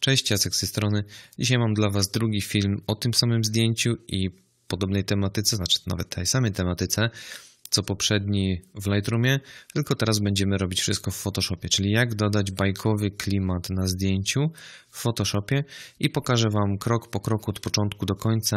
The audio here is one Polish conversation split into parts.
Cześć, Jacek z tej strony. Dzisiaj mam dla Was drugi film o tym samym zdjęciu i podobnej tematyce, znaczy nawet tej samej tematyce, co poprzedni w Lightroomie, tylko teraz będziemy robić wszystko w Photoshopie, czyli jak dodać bajkowy klimat na zdjęciu w Photoshopie i pokażę Wam krok po kroku od początku do końca,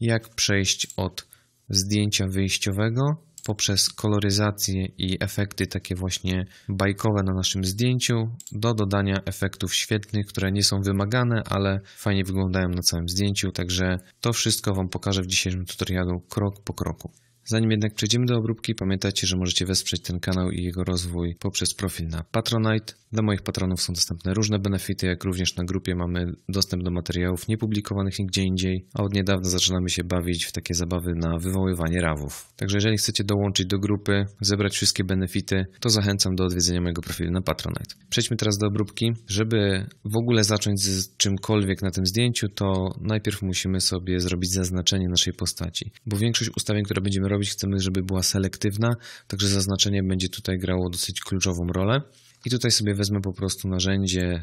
jak przejść od zdjęcia wyjściowego poprzez koloryzację i efekty takie właśnie bajkowe na naszym zdjęciu do dodania efektów świetnych, które nie są wymagane, ale fajnie wyglądają na całym zdjęciu, także to wszystko Wam pokażę w dzisiejszym tutorialu krok po kroku. Zanim jednak przejdziemy do obróbki, pamiętajcie, że możecie wesprzeć ten kanał i jego rozwój poprzez profil na Patronite. Dla moich patronów są dostępne różne benefity, jak również na grupie mamy dostęp do materiałów niepublikowanych nigdzie indziej, a od niedawna zaczynamy się bawić w takie zabawy na wywoływanie rawów. Także jeżeli chcecie dołączyć do grupy, zebrać wszystkie benefity, to zachęcam do odwiedzenia mojego profilu na Patronite. Przejdźmy teraz do obróbki. Żeby w ogóle zacząć z czymkolwiek na tym zdjęciu, to najpierw musimy sobie zrobić zaznaczenie naszej postaci, bo większość ustawień, które będziemy robić, robić, chcemy, żeby była selektywna, także zaznaczenie będzie tutaj grało dosyć kluczową rolę. I tutaj sobie wezmę po prostu narzędzie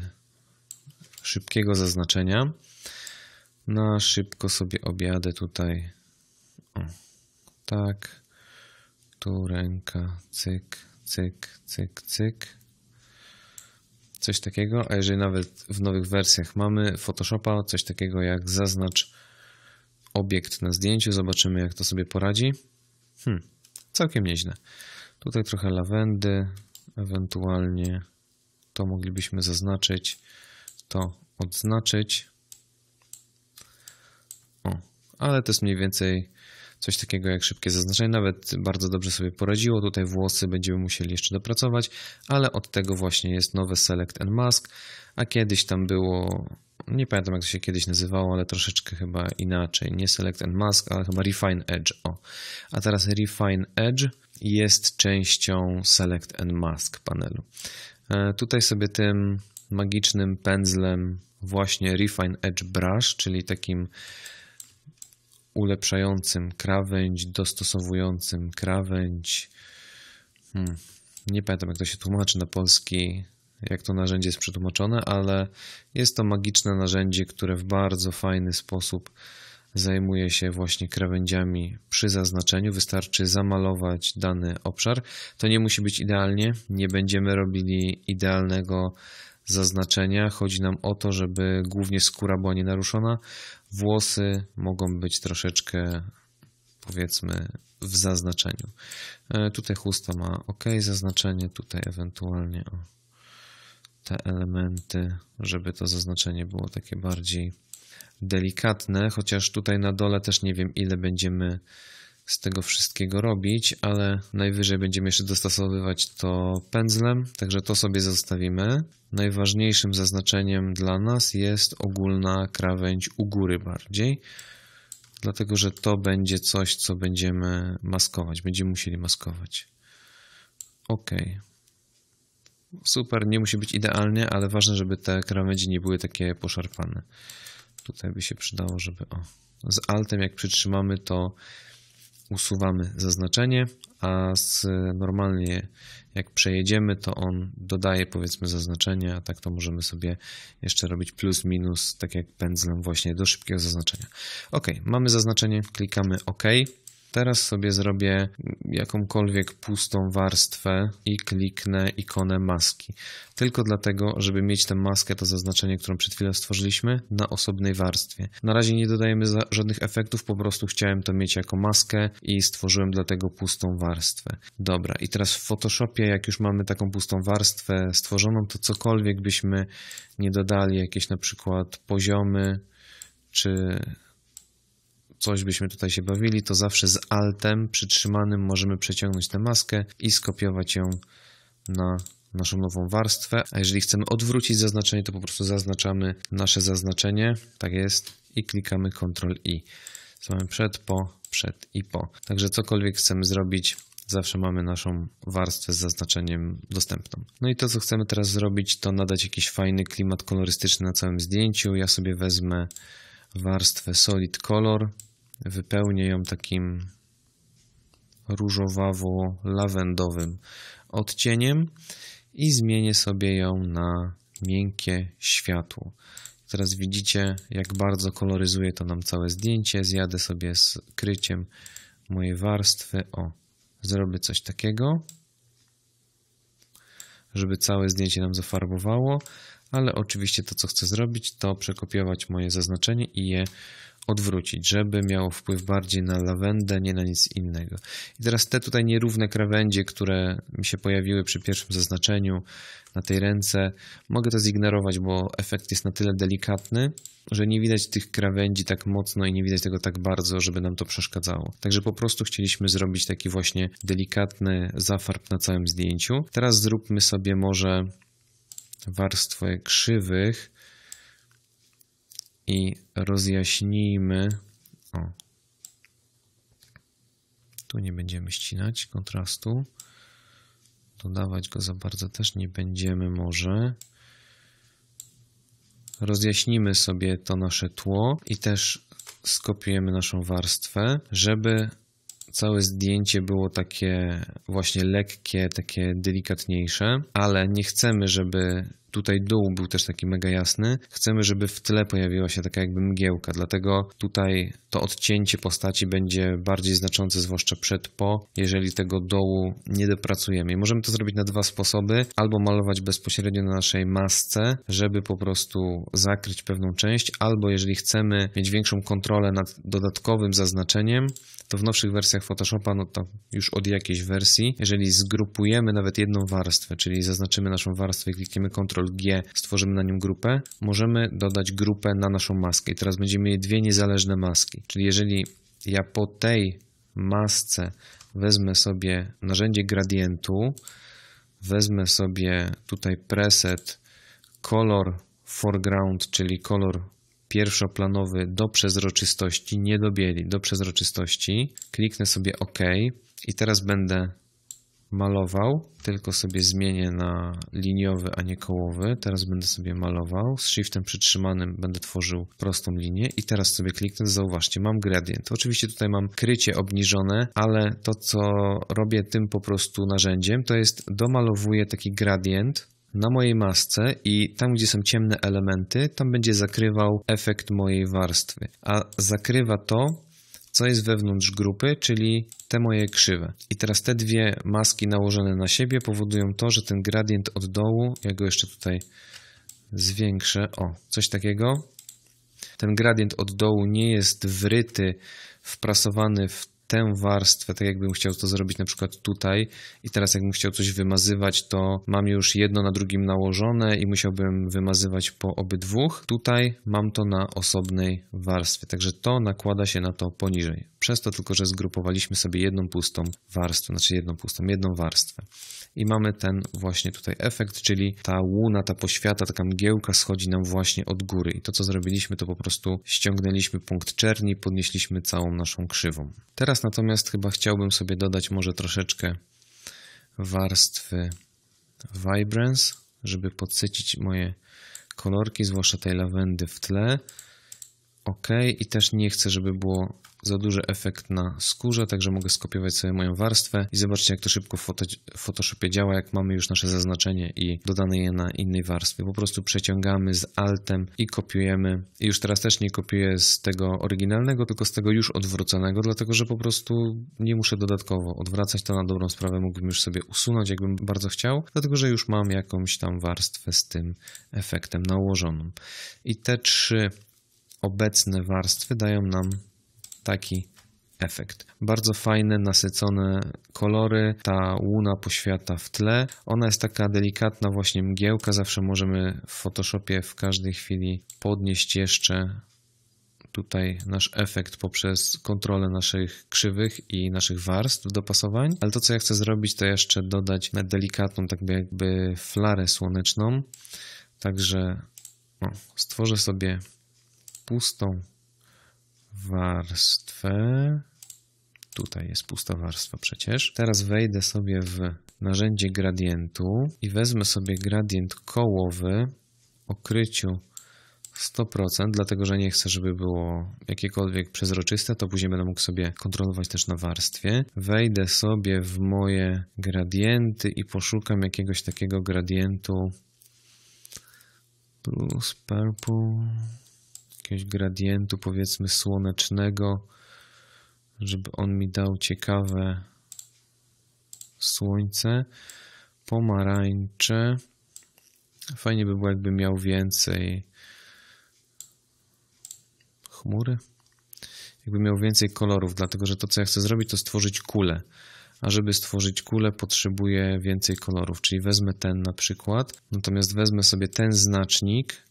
szybkiego zaznaczenia. Na szybko sobie objadę tutaj. O, tak. Tu ręka, cyk, cyk, cyk, cyk. Coś takiego, a jeżeli nawet w nowych wersjach mamy Photoshopa, coś takiego jak zaznacz obiekt na zdjęciu, zobaczymy jak to sobie poradzi. Hmm, całkiem nieźle. Tutaj trochę lawendy, ewentualnie to moglibyśmy zaznaczyć, to odznaczyć. O, ale to jest mniej więcej coś takiego jak szybkie zaznaczenie. Nawet bardzo dobrze sobie poradziło. Tutaj włosy będziemy musieli jeszcze dopracować, ale od tego właśnie jest nowe Select and Mask, a kiedyś tam było nie pamiętam jak to się kiedyś nazywało, ale troszeczkę chyba inaczej. Nie Select and Mask, ale chyba Refine Edge. O. A teraz Refine Edge jest częścią Select and Mask panelu. E, tutaj sobie tym magicznym pędzlem właśnie Refine Edge Brush, czyli takim ulepszającym krawędź, dostosowującym krawędź. Hmm. Nie pamiętam jak to się tłumaczy na polski jak to narzędzie jest przetłumaczone, ale jest to magiczne narzędzie, które w bardzo fajny sposób zajmuje się właśnie krawędziami przy zaznaczeniu. Wystarczy zamalować dany obszar. To nie musi być idealnie, nie będziemy robili idealnego zaznaczenia. Chodzi nam o to, żeby głównie skóra była nienaruszona. Włosy mogą być troszeczkę powiedzmy w zaznaczeniu. E, tutaj chusta ma ok zaznaczenie, tutaj ewentualnie o te elementy, żeby to zaznaczenie było takie bardziej delikatne, chociaż tutaj na dole też nie wiem ile będziemy z tego wszystkiego robić, ale najwyżej będziemy jeszcze dostosowywać to pędzlem, także to sobie zostawimy. Najważniejszym zaznaczeniem dla nas jest ogólna krawędź u góry bardziej, dlatego że to będzie coś, co będziemy maskować, będziemy musieli maskować. OK super, nie musi być idealnie, ale ważne, żeby te krawędzie nie były takie poszarpane. Tutaj by się przydało, żeby o. Z altem jak przytrzymamy, to usuwamy zaznaczenie, a z normalnie jak przejedziemy, to on dodaje powiedzmy zaznaczenie, a tak to możemy sobie jeszcze robić plus minus, tak jak pędzlem właśnie do szybkiego zaznaczenia. Ok, mamy zaznaczenie, klikamy OK. Teraz sobie zrobię jakąkolwiek pustą warstwę i kliknę ikonę maski. Tylko dlatego, żeby mieć tę maskę, to zaznaczenie, którą przed chwilą stworzyliśmy, na osobnej warstwie. Na razie nie dodajemy żadnych efektów, po prostu chciałem to mieć jako maskę i stworzyłem dlatego pustą warstwę. Dobra, i teraz w Photoshopie, jak już mamy taką pustą warstwę stworzoną, to cokolwiek byśmy nie dodali, jakieś na przykład poziomy, czy coś byśmy tutaj się bawili, to zawsze z altem przytrzymanym możemy przeciągnąć tę maskę i skopiować ją na naszą nową warstwę. A jeżeli chcemy odwrócić zaznaczenie, to po prostu zaznaczamy nasze zaznaczenie, tak jest, i klikamy Ctrl I. Co mamy przed, po, przed i po. Także cokolwiek chcemy zrobić, zawsze mamy naszą warstwę z zaznaczeniem dostępną. No i to, co chcemy teraz zrobić, to nadać jakiś fajny klimat kolorystyczny na całym zdjęciu. Ja sobie wezmę warstwę Solid Color, Wypełnię ją takim różowawo-lawendowym odcieniem i zmienię sobie ją na miękkie światło. Teraz widzicie, jak bardzo koloryzuje to nam całe zdjęcie. Zjadę sobie z kryciem mojej warstwy. O, zrobię coś takiego, żeby całe zdjęcie nam zafarbowało ale oczywiście to, co chcę zrobić, to przekopiować moje zaznaczenie i je odwrócić, żeby miało wpływ bardziej na lawendę, nie na nic innego. I teraz te tutaj nierówne krawędzie, które mi się pojawiły przy pierwszym zaznaczeniu na tej ręce, mogę to zignorować, bo efekt jest na tyle delikatny, że nie widać tych krawędzi tak mocno i nie widać tego tak bardzo, żeby nam to przeszkadzało. Także po prostu chcieliśmy zrobić taki właśnie delikatny zafarb na całym zdjęciu. Teraz zróbmy sobie może warstwę krzywych i rozjaśnijmy. O. Tu nie będziemy ścinać kontrastu. Dodawać go za bardzo też nie będziemy może. Rozjaśnimy sobie to nasze tło i też skopiujemy naszą warstwę, żeby Całe zdjęcie było takie właśnie lekkie, takie delikatniejsze, ale nie chcemy, żeby tutaj dół był też taki mega jasny. Chcemy, żeby w tle pojawiła się taka jakby mgiełka, dlatego tutaj to odcięcie postaci będzie bardziej znaczące, zwłaszcza przed po, jeżeli tego dołu nie dopracujemy. I możemy to zrobić na dwa sposoby, albo malować bezpośrednio na naszej masce, żeby po prostu zakryć pewną część, albo jeżeli chcemy mieć większą kontrolę nad dodatkowym zaznaczeniem, to w nowszych wersjach Photoshopa, no to już od jakiejś wersji, jeżeli zgrupujemy nawet jedną warstwę, czyli zaznaczymy naszą warstwę i klikniemy Ctrl G, stworzymy na nią grupę, możemy dodać grupę na naszą maskę. I teraz będziemy mieli dwie niezależne maski. Czyli jeżeli ja po tej masce wezmę sobie narzędzie gradientu, wezmę sobie tutaj preset kolor foreground, czyli kolor pierwszoplanowy do przezroczystości, nie do bieli, do przezroczystości. Kliknę sobie OK i teraz będę malował, tylko sobie zmienię na liniowy, a nie kołowy. Teraz będę sobie malował, z shiftem przytrzymanym będę tworzył prostą linię i teraz sobie kliknę, zauważcie, mam gradient. Oczywiście tutaj mam krycie obniżone, ale to co robię tym po prostu narzędziem, to jest domalowuję taki gradient, na mojej masce i tam, gdzie są ciemne elementy, tam będzie zakrywał efekt mojej warstwy, a zakrywa to, co jest wewnątrz grupy, czyli te moje krzywe. I teraz te dwie maski nałożone na siebie powodują to, że ten gradient od dołu, ja go jeszcze tutaj zwiększę, o, coś takiego. Ten gradient od dołu nie jest wryty, wprasowany w tę warstwę, tak jakbym chciał to zrobić na przykład tutaj i teraz jakbym chciał coś wymazywać, to mam już jedno na drugim nałożone i musiałbym wymazywać po obydwóch. Tutaj mam to na osobnej warstwie, także to nakłada się na to poniżej. Przez to tylko, że zgrupowaliśmy sobie jedną pustą warstwę, znaczy jedną pustą, jedną warstwę i mamy ten właśnie tutaj efekt, czyli ta łuna, ta poświata, taka mgiełka schodzi nam właśnie od góry i to co zrobiliśmy to po prostu ściągnęliśmy punkt czerni, podnieśliśmy całą naszą krzywą. Teraz natomiast chyba chciałbym sobie dodać może troszeczkę warstwy Vibrance, żeby podsycić moje kolorki, zwłaszcza tej lawendy w tle. Ok, i też nie chcę, żeby było za duży efekt na skórze, także mogę skopiować sobie moją warstwę i zobaczcie jak to szybko w Photoshopie działa, jak mamy już nasze zaznaczenie i dodane je na innej warstwie. Po prostu przeciągamy z altem i kopiujemy. I już teraz też nie kopiuję z tego oryginalnego, tylko z tego już odwróconego, dlatego że po prostu nie muszę dodatkowo odwracać to na dobrą sprawę, mógłbym już sobie usunąć jakbym bardzo chciał, dlatego że już mam jakąś tam warstwę z tym efektem nałożoną. I te trzy obecne warstwy dają nam taki efekt. Bardzo fajne, nasycone kolory, ta łuna poświata w tle. Ona jest taka delikatna właśnie mgiełka, zawsze możemy w Photoshopie w każdej chwili podnieść jeszcze tutaj nasz efekt poprzez kontrolę naszych krzywych i naszych warstw dopasowań, ale to co ja chcę zrobić to jeszcze dodać delikatną tak jakby flarę słoneczną, także o, stworzę sobie pustą warstwę. Tutaj jest pusta warstwa przecież. Teraz wejdę sobie w narzędzie gradientu i wezmę sobie gradient kołowy okryciu 100%, dlatego że nie chcę, żeby było jakiekolwiek przezroczyste, to później będę mógł sobie kontrolować też na warstwie. Wejdę sobie w moje gradienty i poszukam jakiegoś takiego gradientu plus purple jakiegoś gradientu, powiedzmy słonecznego, żeby on mi dał ciekawe słońce, pomarańcze. Fajnie by było, jakby miał więcej chmury. Jakby miał więcej kolorów, dlatego że to, co ja chcę zrobić, to stworzyć kulę. A żeby stworzyć kulę, potrzebuję więcej kolorów, czyli wezmę ten na przykład. Natomiast wezmę sobie ten znacznik,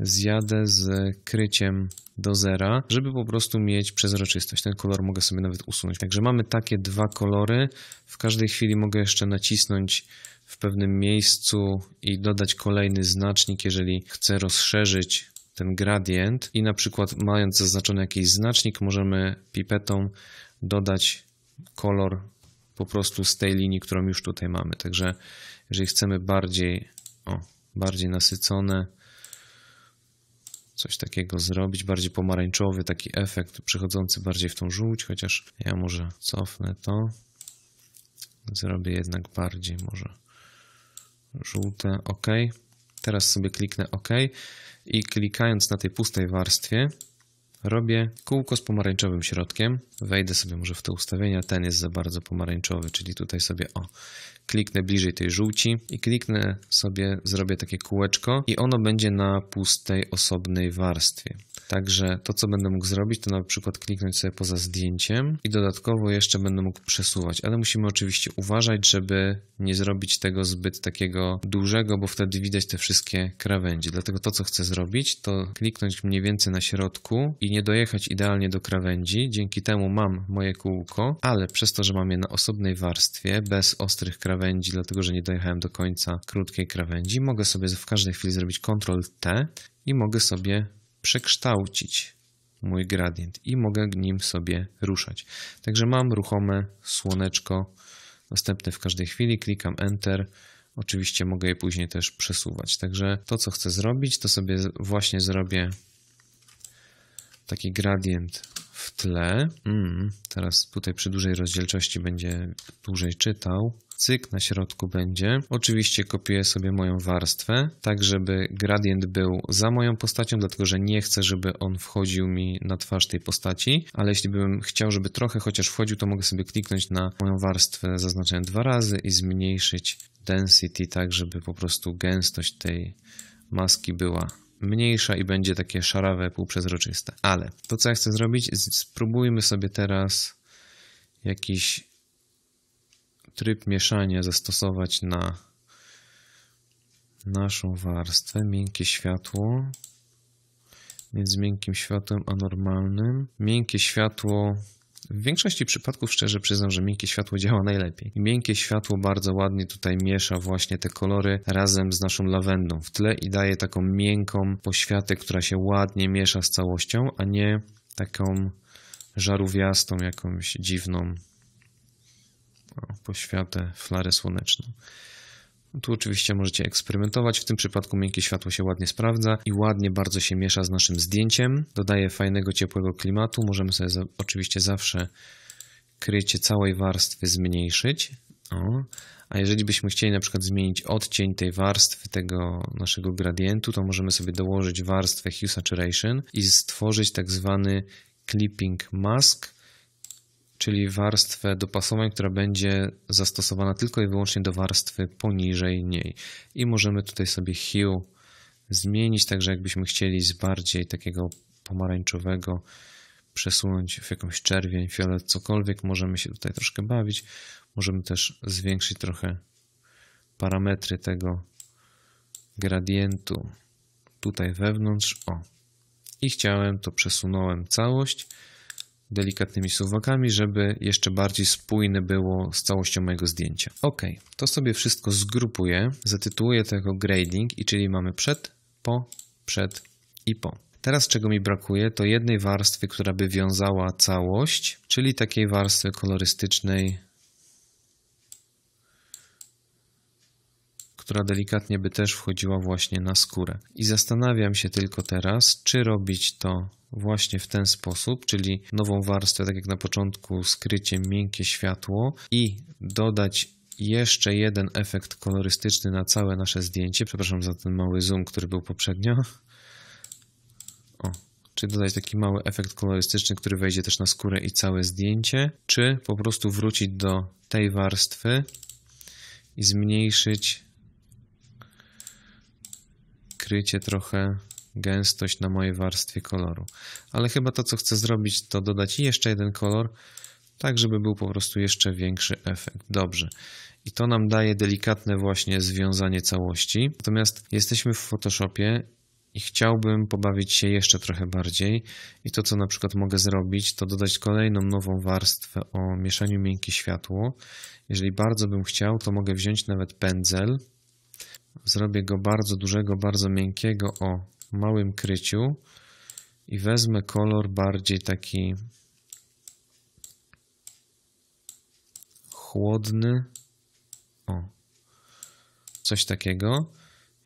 zjadę z kryciem do zera, żeby po prostu mieć przezroczystość. Ten kolor mogę sobie nawet usunąć. Także mamy takie dwa kolory. W każdej chwili mogę jeszcze nacisnąć w pewnym miejscu i dodać kolejny znacznik, jeżeli chcę rozszerzyć ten gradient i na przykład mając zaznaczony jakiś znacznik możemy pipetą dodać kolor po prostu z tej linii, którą już tutaj mamy. Także jeżeli chcemy bardziej, o, bardziej nasycone, coś takiego zrobić, bardziej pomarańczowy, taki efekt przechodzący bardziej w tą żółć, chociaż ja może cofnę to, zrobię jednak bardziej może żółte, ok. Teraz sobie kliknę OK i klikając na tej pustej warstwie, robię kółko z pomarańczowym środkiem. Wejdę sobie może w te ustawienia. Ten jest za bardzo pomarańczowy, czyli tutaj sobie o, kliknę bliżej tej żółci i kliknę sobie, zrobię takie kółeczko i ono będzie na pustej osobnej warstwie. Także to, co będę mógł zrobić, to na przykład kliknąć sobie poza zdjęciem i dodatkowo jeszcze będę mógł przesuwać, ale musimy oczywiście uważać, żeby nie zrobić tego zbyt takiego dużego, bo wtedy widać te wszystkie krawędzie. Dlatego to, co chcę zrobić, to kliknąć mniej więcej na środku i nie dojechać idealnie do krawędzi, dzięki temu mam moje kółko, ale przez to, że mam je na osobnej warstwie, bez ostrych krawędzi, dlatego że nie dojechałem do końca krótkiej krawędzi, mogę sobie w każdej chwili zrobić Ctrl-T i mogę sobie przekształcić mój gradient i mogę nim sobie ruszać. Także mam ruchome słoneczko dostępne w każdej chwili, klikam Enter, Oczywiście mogę je później też przesuwać. Także to, co chcę zrobić, to sobie właśnie zrobię taki gradient w tle. Mm, teraz tutaj przy dużej rozdzielczości będzie dłużej czytał. Cyk na środku będzie. Oczywiście kopiuję sobie moją warstwę, tak żeby gradient był za moją postacią, dlatego że nie chcę, żeby on wchodził mi na twarz tej postaci, ale jeśli bym chciał, żeby trochę chociaż wchodził, to mogę sobie kliknąć na moją warstwę zaznaczoną dwa razy i zmniejszyć density tak, żeby po prostu gęstość tej maski była mniejsza i będzie takie szarawe, półprzezroczyste. Ale to, co ja chcę zrobić, spróbujmy sobie teraz jakiś tryb mieszania zastosować na naszą warstwę, miękkie światło między miękkim światłem a normalnym. Miękkie światło w większości przypadków szczerze przyznam, że miękkie światło działa najlepiej. miękkie światło bardzo ładnie tutaj miesza właśnie te kolory razem z naszą lawendą w tle i daje taką miękką poświatę, która się ładnie miesza z całością, a nie taką żarówiastą, jakąś dziwną o, poświatę, flarę słoneczną. Tu oczywiście możecie eksperymentować, w tym przypadku miękkie światło się ładnie sprawdza i ładnie bardzo się miesza z naszym zdjęciem. Dodaje fajnego, ciepłego klimatu, możemy sobie za oczywiście zawsze krycie całej warstwy zmniejszyć. O. A jeżeli byśmy chcieli na przykład zmienić odcień tej warstwy tego naszego gradientu, to możemy sobie dołożyć warstwę Hue Saturation i stworzyć tak zwany clipping mask, czyli warstwę dopasowań, która będzie zastosowana tylko i wyłącznie do warstwy poniżej niej. I możemy tutaj sobie hue zmienić, także jakbyśmy chcieli z bardziej takiego pomarańczowego przesunąć w jakąś czerwień, fiolet, cokolwiek. Możemy się tutaj troszkę bawić. Możemy też zwiększyć trochę parametry tego gradientu tutaj wewnątrz. O. I chciałem, to przesunąłem całość delikatnymi suwakami, żeby jeszcze bardziej spójne było z całością mojego zdjęcia. Ok, to sobie wszystko zgrupuję, zatytułuję to jako grading i czyli mamy przed, po, przed i po. Teraz czego mi brakuje, to jednej warstwy, która by wiązała całość, czyli takiej warstwy kolorystycznej która delikatnie by też wchodziła właśnie na skórę. I zastanawiam się tylko teraz, czy robić to właśnie w ten sposób, czyli nową warstwę, tak jak na początku, skrycie miękkie światło i dodać jeszcze jeden efekt kolorystyczny na całe nasze zdjęcie. Przepraszam za ten mały zoom, który był poprzednio. O, czy dodać taki mały efekt kolorystyczny, który wejdzie też na skórę i całe zdjęcie, czy po prostu wrócić do tej warstwy i zmniejszyć skrycie trochę gęstość na mojej warstwie koloru. Ale chyba to, co chcę zrobić, to dodać jeszcze jeden kolor, tak żeby był po prostu jeszcze większy efekt. Dobrze. I to nam daje delikatne właśnie związanie całości. Natomiast jesteśmy w Photoshopie i chciałbym pobawić się jeszcze trochę bardziej. I to, co na przykład mogę zrobić, to dodać kolejną nową warstwę o mieszaniu miękkie światło. Jeżeli bardzo bym chciał, to mogę wziąć nawet pędzel zrobię go bardzo dużego, bardzo miękkiego o małym kryciu i wezmę kolor bardziej taki chłodny. O, coś takiego.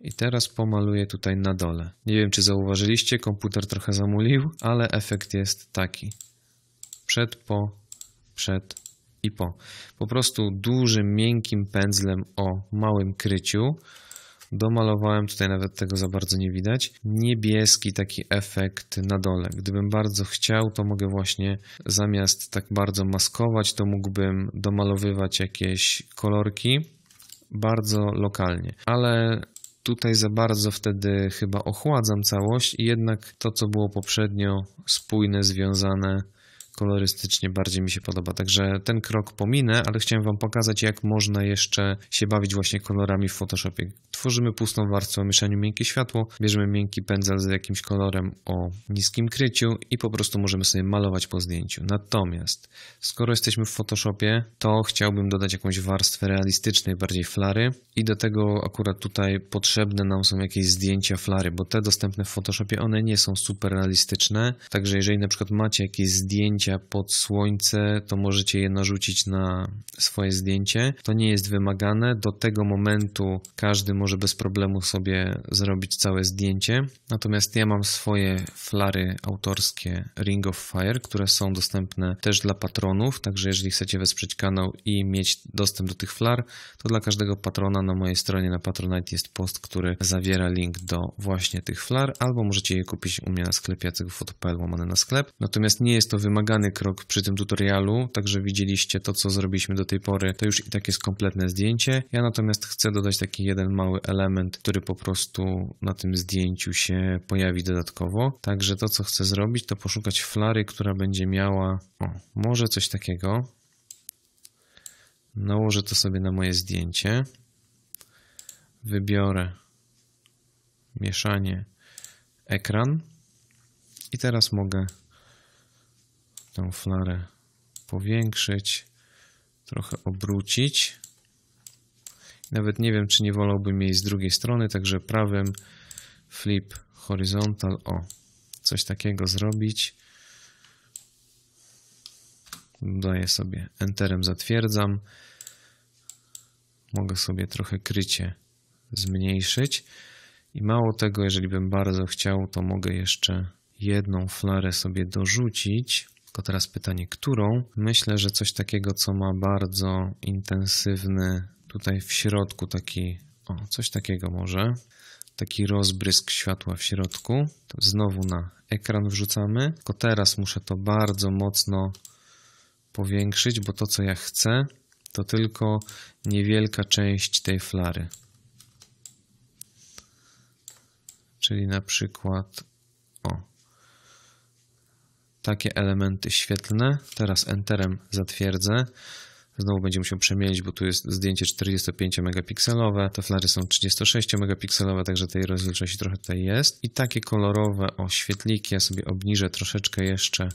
I teraz pomaluję tutaj na dole. Nie wiem, czy zauważyliście, komputer trochę zamulił, ale efekt jest taki. Przed, po, przed i po. Po prostu dużym, miękkim pędzlem o małym kryciu Domalowałem, tutaj nawet tego za bardzo nie widać, niebieski taki efekt na dole. Gdybym bardzo chciał, to mogę właśnie zamiast tak bardzo maskować, to mógłbym domalowywać jakieś kolorki bardzo lokalnie, ale tutaj za bardzo wtedy chyba ochładzam całość i jednak to, co było poprzednio spójne, związane, kolorystycznie bardziej mi się podoba. Także ten krok pominę, ale chciałem Wam pokazać, jak można jeszcze się bawić właśnie kolorami w Photoshopie. Tworzymy pustą warstwę o mieszaniu miękkie światło, bierzemy miękki pędzel z jakimś kolorem o niskim kryciu i po prostu możemy sobie malować po zdjęciu. Natomiast skoro jesteśmy w Photoshopie, to chciałbym dodać jakąś warstwę realistycznej, bardziej flary i do tego akurat tutaj potrzebne nam są jakieś zdjęcia flary, bo te dostępne w Photoshopie, one nie są super realistyczne, także jeżeli na przykład macie jakieś zdjęcia zdjęcia pod słońce, to możecie je narzucić na swoje zdjęcie. To nie jest wymagane. Do tego momentu każdy może bez problemu sobie zrobić całe zdjęcie. Natomiast ja mam swoje flary autorskie Ring of Fire, które są dostępne też dla patronów. Także jeżeli chcecie wesprzeć kanał i mieć dostęp do tych flar, to dla każdego patrona na mojej stronie na Patronite jest post, który zawiera link do właśnie tych flar, albo możecie je kupić u mnie na sklepie jacekfotopl łamane na sklep. Natomiast nie jest to wymagane kolejny krok przy tym tutorialu, także widzieliście to, co zrobiliśmy do tej pory, to już i tak jest kompletne zdjęcie. Ja natomiast chcę dodać taki jeden mały element, który po prostu na tym zdjęciu się pojawi dodatkowo. Także to, co chcę zrobić, to poszukać flary, która będzie miała, o, może coś takiego. Nałożę to sobie na moje zdjęcie. Wybiorę mieszanie ekran i teraz mogę tę flarę powiększyć, trochę obrócić. Nawet nie wiem, czy nie wolałbym jej z drugiej strony, także prawym flip horizontal, o, coś takiego zrobić. Daję sobie Enterem, zatwierdzam. Mogę sobie trochę krycie zmniejszyć. I mało tego, jeżeli bym bardzo chciał, to mogę jeszcze jedną flarę sobie dorzucić. To teraz pytanie, którą? Myślę, że coś takiego, co ma bardzo intensywny tutaj w środku taki, o, coś takiego może, taki rozbrysk światła w środku. To znowu na ekran wrzucamy, tylko teraz muszę to bardzo mocno powiększyć, bo to, co ja chcę, to tylko niewielka część tej flary. Czyli na przykład takie elementy świetlne. Teraz Enterem zatwierdzę. Znowu będziemy się przemienić, bo tu jest zdjęcie 45 megapikselowe, te flary są 36 megapikselowe, także tej rozdzielczości trochę tutaj jest. I takie kolorowe oświetliki, ja sobie obniżę troszeczkę jeszcze,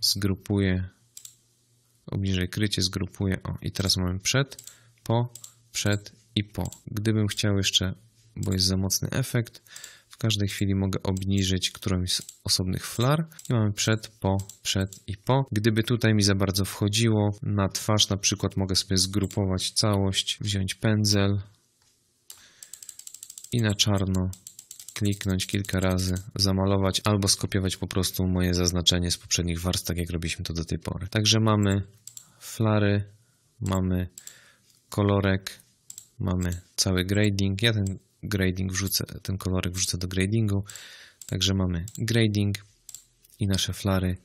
zgrupuję, obniżę krycie, zgrupuję, o i teraz mamy przed, po, przed i po. Gdybym chciał jeszcze, bo jest za mocny efekt, każdej chwili mogę obniżyć którąś z osobnych flar i mamy przed, po, przed i po. Gdyby tutaj mi za bardzo wchodziło na twarz na przykład mogę sobie zgrupować całość, wziąć pędzel i na czarno kliknąć kilka razy, zamalować albo skopiować po prostu moje zaznaczenie z poprzednich warstw, tak jak robiliśmy to do tej pory. Także mamy flary, mamy kolorek, mamy cały grading. Ja ten grading wrzucę, ten kolorek wrzucę do gradingu. Także mamy grading i nasze flary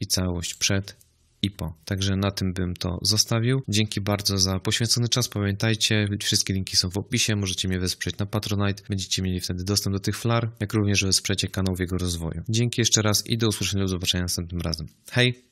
i całość przed i po. Także na tym bym to zostawił. Dzięki bardzo za poświęcony czas. Pamiętajcie, wszystkie linki są w opisie. Możecie mnie wesprzeć na Patronite. Będziecie mieli wtedy dostęp do tych flar, jak również wesprzecie kanał w jego rozwoju. Dzięki jeszcze raz i do usłyszenia, do zobaczenia następnym razem. Hej!